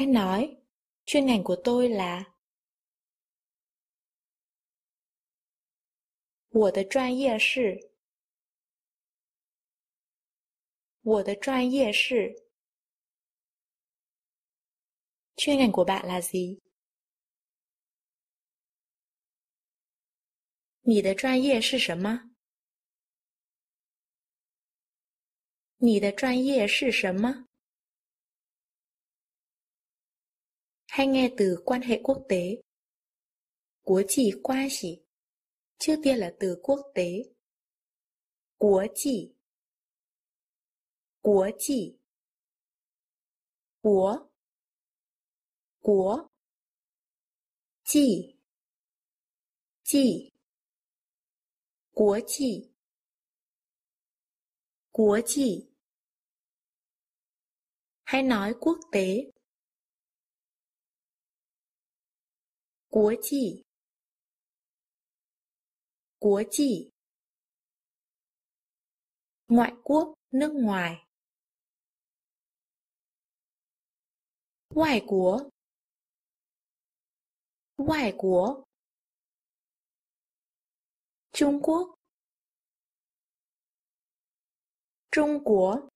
Hãy nói, chuyên ngành của tôi là 我的专业是我的专业是，Chuyên ngành của bạn là gì? 你的专业是什么？你的专业是什么？hay nghe từ quan hệ quốc tế. Quốc chỉ qua chỉ, trước tiên là từ quốc tế. Quốc chỉ Quốc chỉ Quốc Quốc Chỉ Chỉ Quốc chỉ Quốc chỉ Hay nói quốc tế ngoại quốc nước ngoài ngoại quốc ngoại quốc Trung Quốc Trung Quốc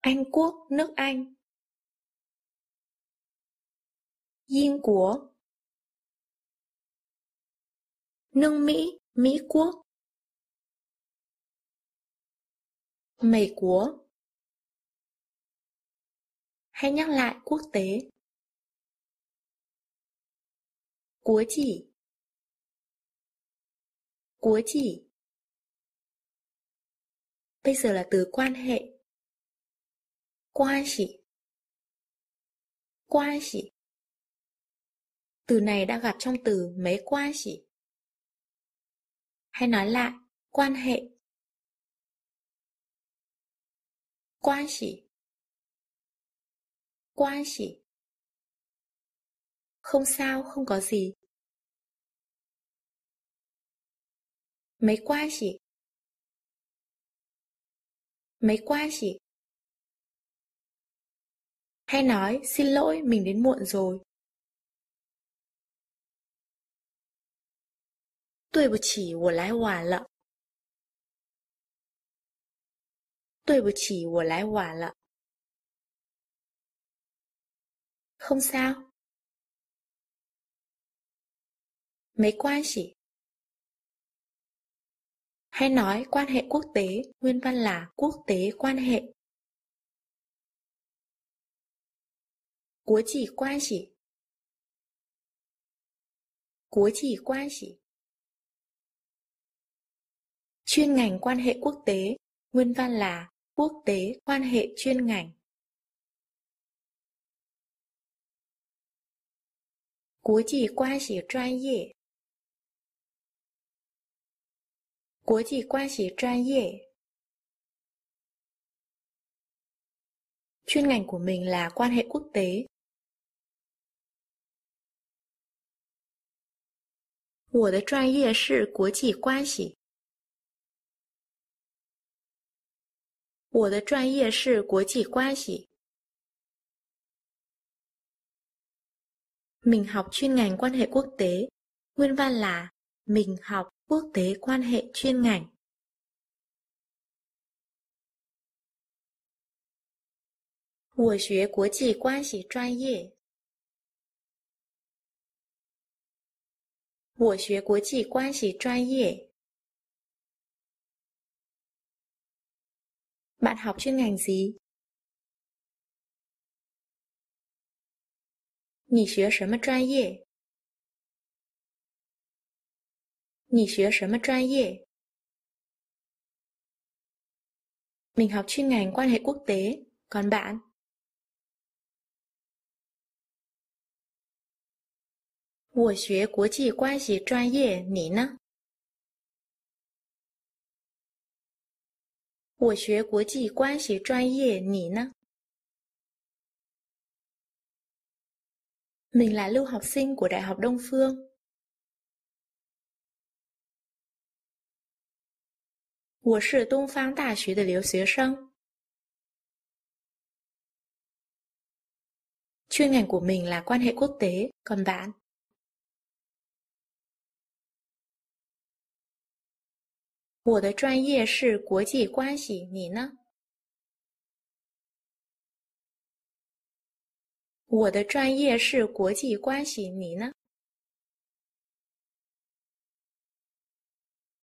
Anh Quốc, nước Anh Yên của, Nước Mỹ, Mỹ Quốc mày của, Hãy nhắc lại quốc tế Quốc chỉ Quốc chỉ Bây giờ là từ quan hệ Quan chỉ Quan chỉ từ này đã gặp trong từ mấy qua chỉ, Hay nói lại, quan hệ Quan chỉ Quan chỉ Không sao, không có gì Mấy qua chỉ Mấy qua chỉ Hay nói, xin lỗi, mình đến muộn rồi 对不起，我来晚了。对不起，我来晚了。Không sao. Mấy quan chỉ. Hay nói quan hệ quốc tế, nguyên văn là quốc tế quan hệ. Quốc tế quan hệ. Quốc tế quan hệ. Chuyên ngành quan hệ quốc tế, nguyên văn là Quốc tế quan hệ chuyên ngành. Quốc tế quan hệ chuyên nghiệp Quốc tế quan hệ chuyên nghiệp Chuyên ngành của mình là quan hệ quốc tế. 我的专业是国际关系。我的专业是国际关系。Mình học chuyên ngành quan hệ quốc tế. Nguyên văn là Mình học quốc tế quan hệ chuyên ngành. Tôi học quốc tế quan hệ chuyên nghiệp. Tôi học quốc tế quan hệ chuyên nghiệp. Bạn học chuyên ngành gì? 你学什么专业？你学什么专业？Mình học chuyên ngành quan hệ quốc tế, còn bạn? Tôi Bạn 我学国际关系专业，你呢？Mình là lưu học sinh của Đại học Đông Phương. Chuyên ngành của mình là quan hệ quốc tế, còn bạn? 我的专业是国际关系，你呢？我的专业是国际关系，你呢？